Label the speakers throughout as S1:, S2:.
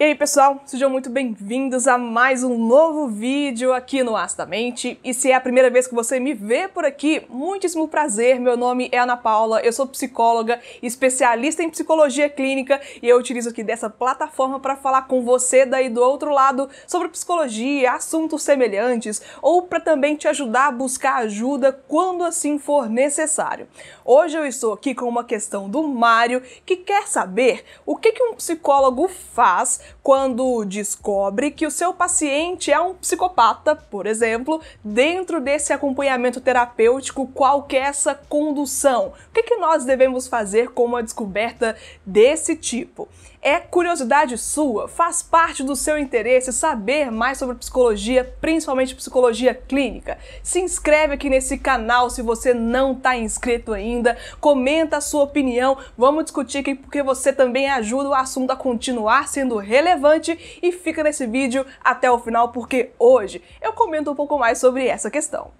S1: E aí pessoal, sejam muito bem-vindos a mais um novo vídeo aqui no da Mente E se é a primeira vez que você me vê por aqui, muitíssimo prazer. Meu nome é Ana Paula, eu sou psicóloga, especialista em psicologia clínica e eu utilizo aqui dessa plataforma para falar com você daí do outro lado sobre psicologia, assuntos semelhantes ou para também te ajudar a buscar ajuda quando assim for necessário. Hoje eu estou aqui com uma questão do Mário que quer saber o que, que um psicólogo faz quando descobre que o seu paciente é um psicopata, por exemplo, dentro desse acompanhamento terapêutico, qual que é essa condução? O que, que nós devemos fazer com uma descoberta desse tipo? É curiosidade sua? Faz parte do seu interesse saber mais sobre psicologia, principalmente psicologia clínica? Se inscreve aqui nesse canal se você não está inscrito ainda, comenta a sua opinião, vamos discutir aqui porque você também ajuda o assunto a continuar sendo relevante e fica nesse vídeo até o final porque hoje eu comento um pouco mais sobre essa questão.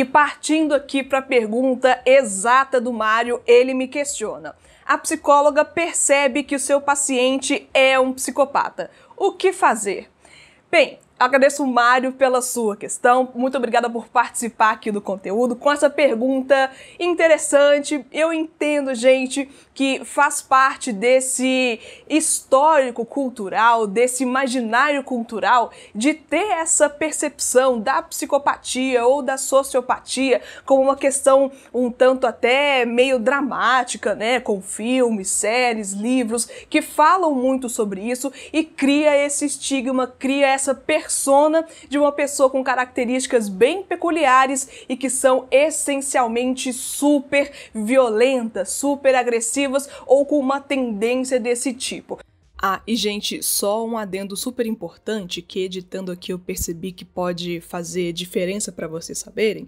S1: E partindo aqui para a pergunta exata do Mário, ele me questiona. A psicóloga percebe que o seu paciente é um psicopata. O que fazer? Bem, agradeço, Mário, pela sua questão. Muito obrigada por participar aqui do conteúdo com essa pergunta interessante. Eu entendo, gente, que faz parte desse histórico cultural, desse imaginário cultural, de ter essa percepção da psicopatia ou da sociopatia como uma questão um tanto até meio dramática, né? Com filmes, séries, livros que falam muito sobre isso e cria esse estigma, cria essa percepção persona de uma pessoa com características bem peculiares e que são essencialmente super violentas, super agressivas ou com uma tendência desse tipo. Ah, e gente, só um adendo super importante que editando aqui eu percebi que pode fazer diferença para vocês saberem.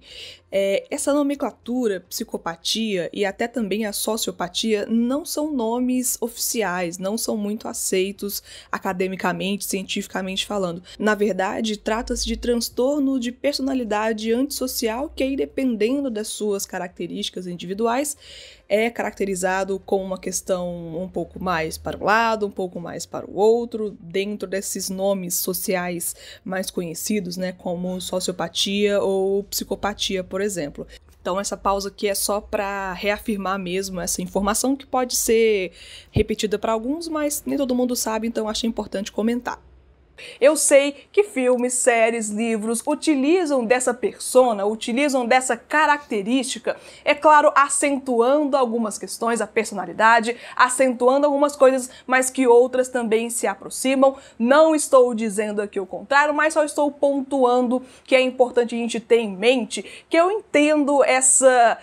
S1: É, essa nomenclatura, psicopatia e até também a sociopatia não são nomes oficiais, não são muito aceitos academicamente, cientificamente falando. Na verdade, trata-se de transtorno de personalidade antissocial que aí, dependendo das suas características individuais, é caracterizado com uma questão um pouco mais para um lado, um pouco mais para o outro, dentro desses nomes sociais mais conhecidos, né, como sociopatia ou psicopatia, por exemplo. Então, essa pausa aqui é só para reafirmar mesmo essa informação que pode ser repetida para alguns, mas nem todo mundo sabe, então achei importante comentar. Eu sei que filmes, séries, livros utilizam dessa persona, utilizam dessa característica, é claro, acentuando algumas questões, a personalidade, acentuando algumas coisas, mas que outras também se aproximam. Não estou dizendo aqui o contrário, mas só estou pontuando que é importante a gente ter em mente que eu entendo essa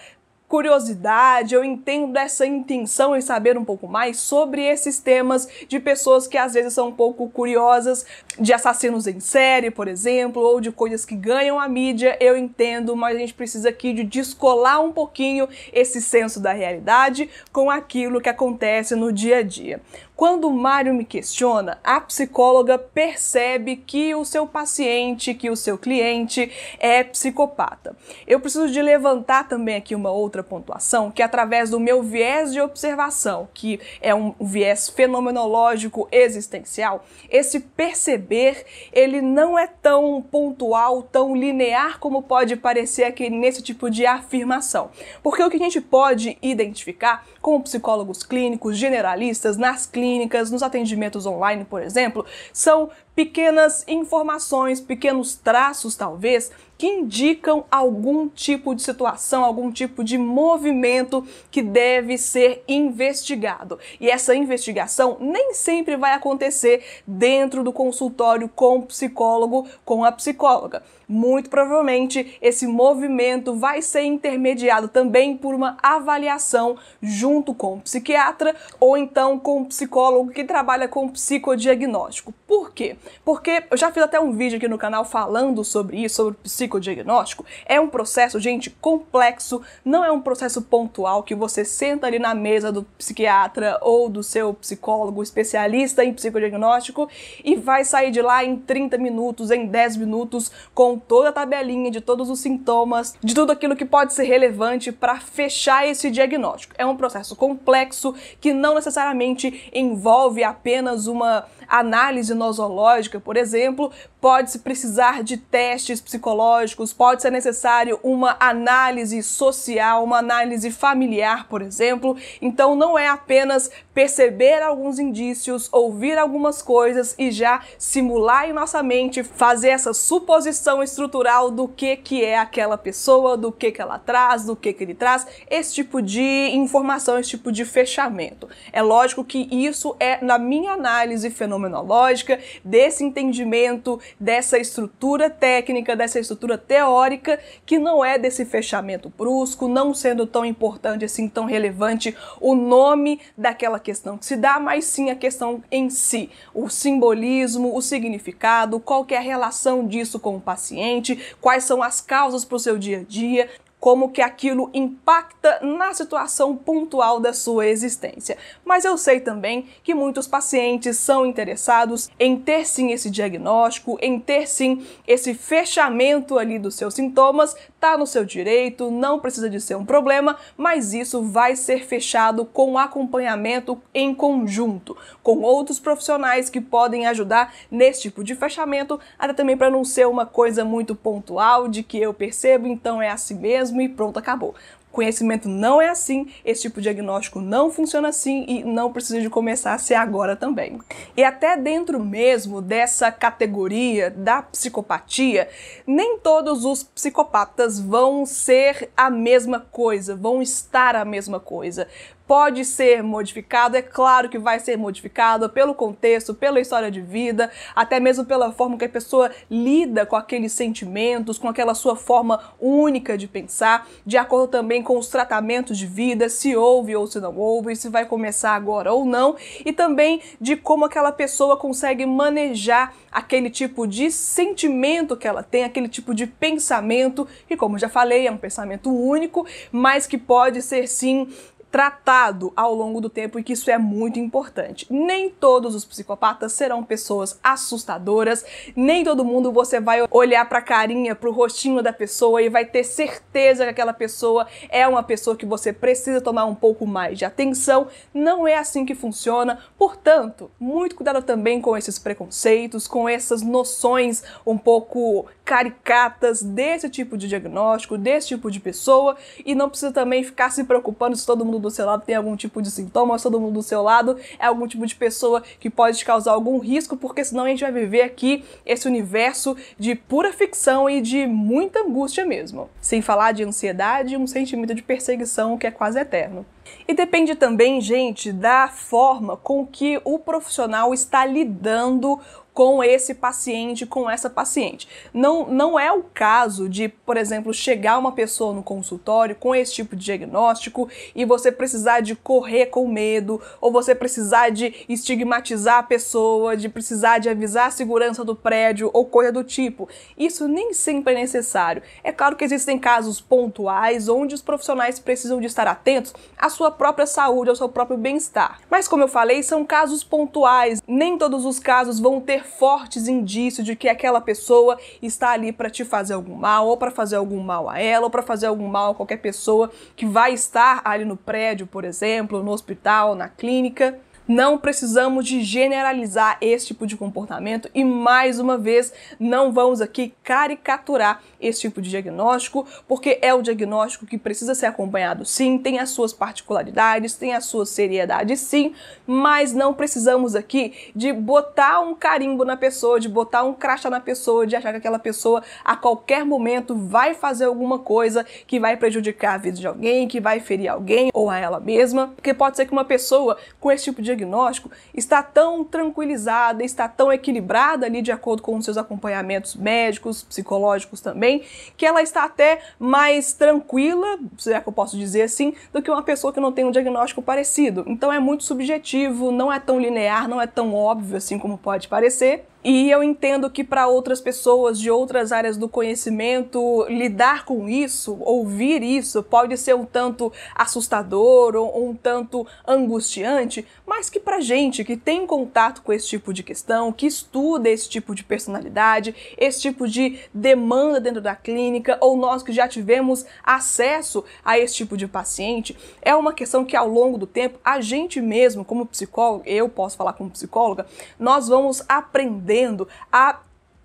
S1: curiosidade, eu entendo essa intenção em saber um pouco mais sobre esses temas de pessoas que às vezes são um pouco curiosas de assassinos em série, por exemplo, ou de coisas que ganham a mídia, eu entendo, mas a gente precisa aqui de descolar um pouquinho esse senso da realidade com aquilo que acontece no dia a dia. Quando o Mário me questiona, a psicóloga percebe que o seu paciente, que o seu cliente é psicopata. Eu preciso de levantar também aqui uma outra pontuação, que é através do meu viés de observação, que é um viés fenomenológico existencial, esse perceber, ele não é tão pontual, tão linear como pode parecer aqui nesse tipo de afirmação. Porque o que a gente pode identificar com psicólogos clínicos generalistas nas clínicas clínicas, nos atendimentos online, por exemplo, são pequenas informações, pequenos traços, talvez, que indicam algum tipo de situação, algum tipo de movimento que deve ser investigado. E essa investigação nem sempre vai acontecer dentro do consultório com o psicólogo, com a psicóloga. Muito provavelmente esse movimento vai ser intermediado também por uma avaliação junto com o psiquiatra ou então com o psicólogo que trabalha com psicodiagnóstico. Por quê? Porque eu já fiz até um vídeo aqui no canal falando sobre isso, sobre psicodiagnóstico psicodiagnóstico é um processo, gente, complexo, não é um processo pontual que você senta ali na mesa do psiquiatra ou do seu psicólogo especialista em psicodiagnóstico e vai sair de lá em 30 minutos, em 10 minutos, com toda a tabelinha de todos os sintomas, de tudo aquilo que pode ser relevante para fechar esse diagnóstico. É um processo complexo que não necessariamente envolve apenas uma análise nosológica, por exemplo, pode-se precisar de testes psicológicos biológicos, pode ser necessário uma análise social, uma análise familiar, por exemplo. Então não é apenas perceber alguns indícios, ouvir algumas coisas e já simular em nossa mente, fazer essa suposição estrutural do que, que é aquela pessoa, do que, que ela traz, do que, que ele traz, esse tipo de informação, esse tipo de fechamento. É lógico que isso é, na minha análise fenomenológica, desse entendimento, dessa estrutura técnica, dessa estrutura teórica, que não é desse fechamento brusco, não sendo tão importante assim, tão relevante o nome daquela questão que se dá, mas sim a questão em si, o simbolismo, o significado, qual que é a relação disso com o paciente, quais são as causas para o seu dia a dia, como que aquilo impacta na situação pontual da sua existência. Mas eu sei também que muitos pacientes são interessados em ter sim esse diagnóstico, em ter sim esse fechamento ali dos seus sintomas, tá no seu direito, não precisa de ser um problema, mas isso vai ser fechado com acompanhamento em conjunto, com outros profissionais que podem ajudar nesse tipo de fechamento, até também para não ser uma coisa muito pontual de que eu percebo, então é assim mesmo mesmo e pronto, acabou. Conhecimento não é assim, esse tipo de diagnóstico não funciona assim e não precisa de começar a ser agora também. E até dentro mesmo dessa categoria da psicopatia, nem todos os psicopatas vão ser a mesma coisa, vão estar a mesma coisa pode ser modificado, é claro que vai ser modificado pelo contexto, pela história de vida, até mesmo pela forma que a pessoa lida com aqueles sentimentos, com aquela sua forma única de pensar, de acordo também com os tratamentos de vida, se houve ou se não houve, se vai começar agora ou não, e também de como aquela pessoa consegue manejar aquele tipo de sentimento que ela tem, aquele tipo de pensamento, que como já falei, é um pensamento único, mas que pode ser sim tratado ao longo do tempo e que isso é muito importante. Nem todos os psicopatas serão pessoas assustadoras, nem todo mundo você vai olhar para a carinha, para o rostinho da pessoa e vai ter certeza que aquela pessoa é uma pessoa que você precisa tomar um pouco mais de atenção. Não é assim que funciona. Portanto, muito cuidado também com esses preconceitos, com essas noções um pouco caricatas desse tipo de diagnóstico, desse tipo de pessoa e não precisa também ficar se preocupando se todo mundo mundo do seu lado tem algum tipo de sintoma, se todo mundo do seu lado é algum tipo de pessoa que pode te causar algum risco, porque senão a gente vai viver aqui esse universo de pura ficção e de muita angústia mesmo. Sem falar de ansiedade e um sentimento de perseguição que é quase eterno. E depende também, gente, da forma com que o profissional está lidando com esse paciente, com essa paciente. Não, não é o caso de, por exemplo, chegar uma pessoa no consultório com esse tipo de diagnóstico e você precisar de correr com medo, ou você precisar de estigmatizar a pessoa, de precisar de avisar a segurança do prédio ou coisa do tipo. Isso nem sempre é necessário. É claro que existem casos pontuais onde os profissionais precisam de estar atentos às sua própria saúde, ao seu próprio bem-estar. Mas como eu falei, são casos pontuais, nem todos os casos vão ter fortes indícios de que aquela pessoa está ali para te fazer algum mal, ou para fazer algum mal a ela, ou para fazer algum mal a qualquer pessoa que vai estar ali no prédio, por exemplo, no hospital, na clínica. Não precisamos de generalizar esse tipo de comportamento e mais uma vez não vamos aqui caricaturar esse tipo de diagnóstico, porque é o diagnóstico que precisa ser acompanhado sim, tem as suas particularidades, tem a sua seriedade sim, mas não precisamos aqui de botar um carimbo na pessoa, de botar um crachá na pessoa, de achar que aquela pessoa a qualquer momento vai fazer alguma coisa que vai prejudicar a vida de alguém, que vai ferir alguém ou a ela mesma, porque pode ser que uma pessoa com esse tipo de diagnóstico está tão tranquilizada, está tão equilibrada ali de acordo com os seus acompanhamentos médicos, psicológicos também, que ela está até mais tranquila, se é que eu posso dizer assim, do que uma pessoa que não tem um diagnóstico parecido. Então é muito subjetivo, não é tão linear, não é tão óbvio assim como pode parecer. E eu entendo que para outras pessoas de outras áreas do conhecimento, lidar com isso, ouvir isso, pode ser um tanto assustador ou um tanto angustiante, mas que para gente que tem contato com esse tipo de questão, que estuda esse tipo de personalidade, esse tipo de demanda dentro da clínica, ou nós que já tivemos acesso a esse tipo de paciente, é uma questão que ao longo do tempo, a gente mesmo, como psicólogo, eu posso falar como psicóloga, nós vamos aprender aprendendo a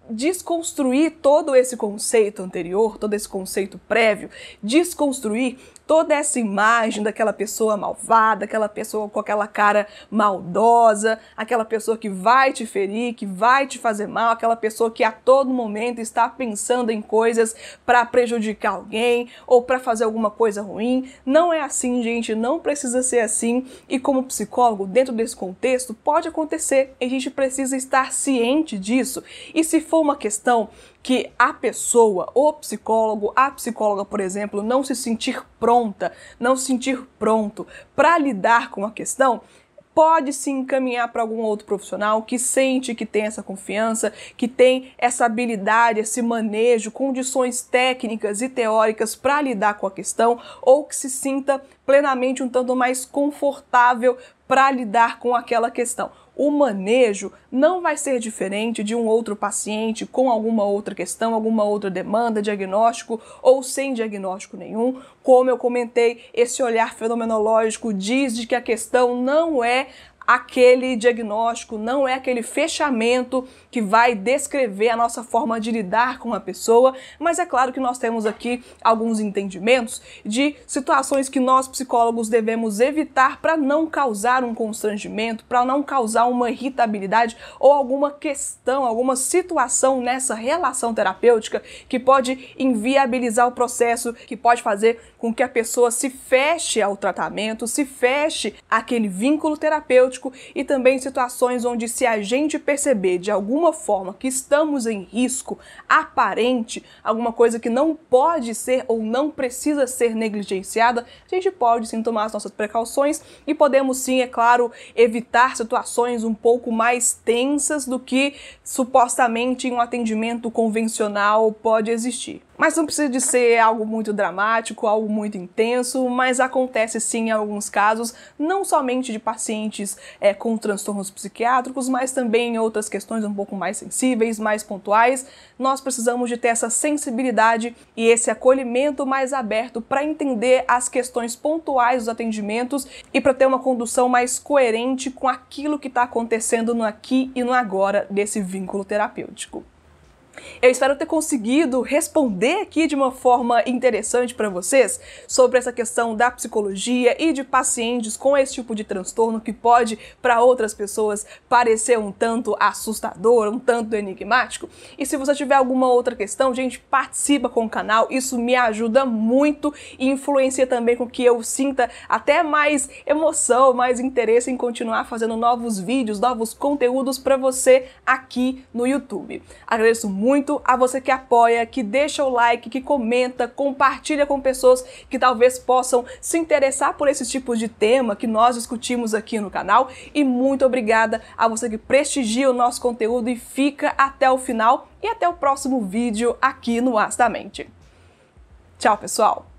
S1: desconstruir todo esse conceito anterior, todo esse conceito prévio, desconstruir toda essa imagem daquela pessoa malvada, aquela pessoa com aquela cara maldosa, aquela pessoa que vai te ferir, que vai te fazer mal, aquela pessoa que a todo momento está pensando em coisas para prejudicar alguém ou para fazer alguma coisa ruim. Não é assim, gente, não precisa ser assim. E como psicólogo, dentro desse contexto, pode acontecer e a gente precisa estar ciente disso. E se for uma questão que a pessoa, o psicólogo, a psicóloga, por exemplo, não se sentir pronta, não se sentir pronto para lidar com a questão, pode se encaminhar para algum outro profissional que sente que tem essa confiança, que tem essa habilidade, esse manejo, condições técnicas e teóricas para lidar com a questão, ou que se sinta plenamente um tanto mais confortável para lidar com aquela questão o manejo não vai ser diferente de um outro paciente com alguma outra questão, alguma outra demanda, diagnóstico ou sem diagnóstico nenhum. Como eu comentei, esse olhar fenomenológico diz de que a questão não é aquele diagnóstico, não é aquele fechamento que vai descrever a nossa forma de lidar com a pessoa, mas é claro que nós temos aqui alguns entendimentos de situações que nós psicólogos devemos evitar para não causar um constrangimento, para não causar uma irritabilidade ou alguma questão, alguma situação nessa relação terapêutica que pode inviabilizar o processo, que pode fazer com que a pessoa se feche ao tratamento, se feche aquele vínculo terapêutico terapêutico e também situações onde, se a gente perceber de alguma forma que estamos em risco aparente, alguma coisa que não pode ser ou não precisa ser negligenciada, a gente pode sim tomar as nossas precauções e podemos sim, é claro, evitar situações um pouco mais tensas do que supostamente em um atendimento convencional pode existir. Mas não precisa de ser algo muito dramático, algo muito intenso, mas acontece sim em alguns casos, não somente de pacientes é, com transtornos psiquiátricos, mas também em outras questões um pouco mais sensíveis, mais pontuais. Nós precisamos de ter essa sensibilidade e esse acolhimento mais aberto para entender as questões pontuais dos atendimentos e para ter uma condução mais coerente com aquilo que está acontecendo no aqui e no agora desse vínculo terapêutico. Eu espero ter conseguido responder aqui de uma forma interessante para vocês sobre essa questão da psicologia e de pacientes com esse tipo de transtorno que pode, para outras pessoas, parecer um tanto assustador, um tanto enigmático. E se você tiver alguma outra questão, gente, participa com o canal, isso me ajuda muito e influencia também com que eu sinta até mais emoção, mais interesse em continuar fazendo novos vídeos, novos conteúdos para você aqui no YouTube. Agradeço muito muito a você que apoia, que deixa o like, que comenta, compartilha com pessoas que talvez possam se interessar por esse tipo de tema que nós discutimos aqui no canal. E muito obrigada a você que prestigia o nosso conteúdo e fica até o final e até o próximo vídeo aqui no Mente. Tchau, pessoal!